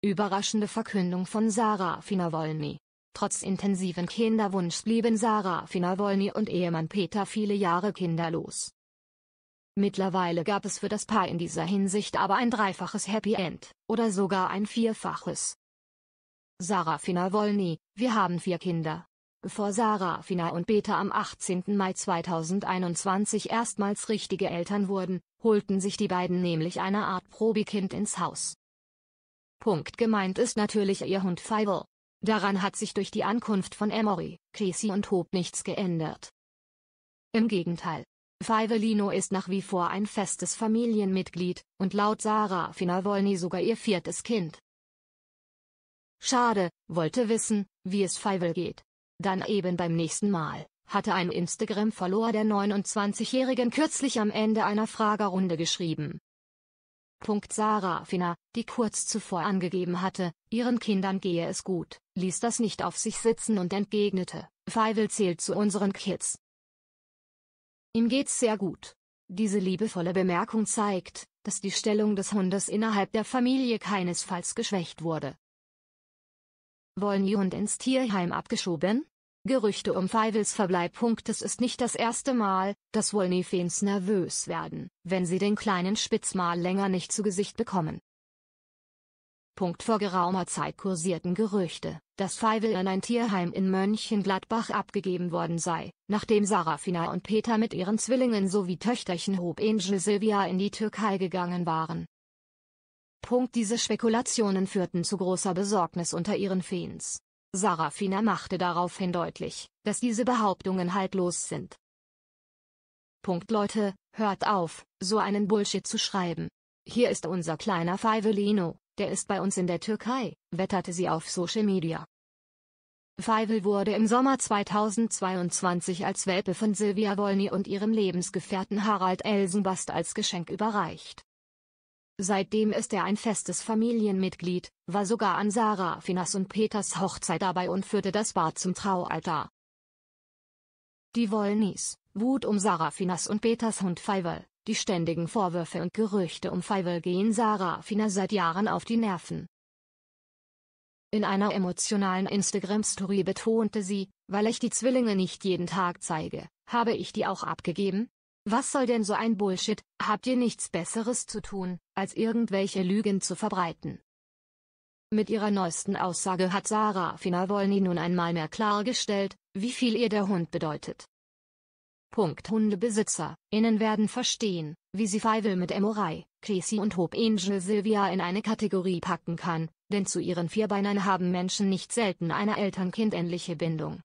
Überraschende Verkündung von Sarah Finawolny. Trotz intensiven Kinderwunsch blieben Sarah Finawolny und Ehemann Peter viele Jahre kinderlos. Mittlerweile gab es für das Paar in dieser Hinsicht aber ein dreifaches Happy End, oder sogar ein vierfaches. Sarah Finawolny, wir haben vier Kinder. Bevor Sarah Fina und Peter am 18. Mai 2021 erstmals richtige Eltern wurden, holten sich die beiden nämlich eine Art Probekind ins Haus. Punkt gemeint ist natürlich ihr Hund Fivel. Daran hat sich durch die Ankunft von Emory, Casey und Hope nichts geändert. Im Gegenteil. Fivelino ist nach wie vor ein festes Familienmitglied, und laut Sarah Wolny sogar ihr viertes Kind. Schade, wollte wissen, wie es Fivel geht. Dann eben beim nächsten Mal, hatte ein Instagram-Follower der 29-Jährigen kürzlich am Ende einer Fragerunde geschrieben. Punkt Sarah Fina, die kurz zuvor angegeben hatte, ihren Kindern gehe es gut, ließ das nicht auf sich sitzen und entgegnete, Feivel zählt zu unseren Kids. Ihm geht's sehr gut. Diese liebevolle Bemerkung zeigt, dass die Stellung des Hundes innerhalb der Familie keinesfalls geschwächt wurde. Wollen die Hund ins Tierheim abgeschoben? Gerüchte um Feivels Verbleib. Es ist nicht das erste Mal, dass Wolnifens nervös werden, wenn sie den kleinen Spitzmal länger nicht zu Gesicht bekommen. Punkt vor geraumer Zeit kursierten Gerüchte, dass Feivel in ein Tierheim in Mönchengladbach abgegeben worden sei, nachdem Sarafina und Peter mit ihren Zwillingen sowie Töchterchen Hope Angel Silvia in die Türkei gegangen waren. Punkt Diese Spekulationen führten zu großer Besorgnis unter ihren Fans, Sarafina machte daraufhin deutlich, dass diese Behauptungen haltlos sind. Punkt Leute, hört auf, so einen Bullshit zu schreiben. Hier ist unser kleiner Feivelino, der ist bei uns in der Türkei, wetterte sie auf Social Media. Feivel wurde im Sommer 2022 als Welpe von Silvia Wolny und ihrem Lebensgefährten Harald Elsenbast als Geschenk überreicht. Seitdem ist er ein festes Familienmitglied, war sogar an Sarah Finas und Peters Hochzeit dabei und führte das Bad zum Traualtar. Die Wollnies, Wut um Sarah Finas und Peters Hund Feivel, die ständigen Vorwürfe und Gerüchte um Feivel gehen Sarah Fina seit Jahren auf die Nerven. In einer emotionalen Instagram-Story betonte sie, weil ich die Zwillinge nicht jeden Tag zeige, habe ich die auch abgegeben? Was soll denn so ein Bullshit, habt ihr nichts Besseres zu tun? als irgendwelche Lügen zu verbreiten. Mit ihrer neuesten Aussage hat Sarafina Nawolny nun einmal mehr klargestellt, wie viel ihr der Hund bedeutet. Punkt Hundebesitzer, innen werden verstehen, wie sie Feivel mit Emorai, Casey und Hope Angel Sylvia in eine Kategorie packen kann, denn zu ihren Vierbeinern haben Menschen nicht selten eine Eltern-Kind-ähnliche Bindung.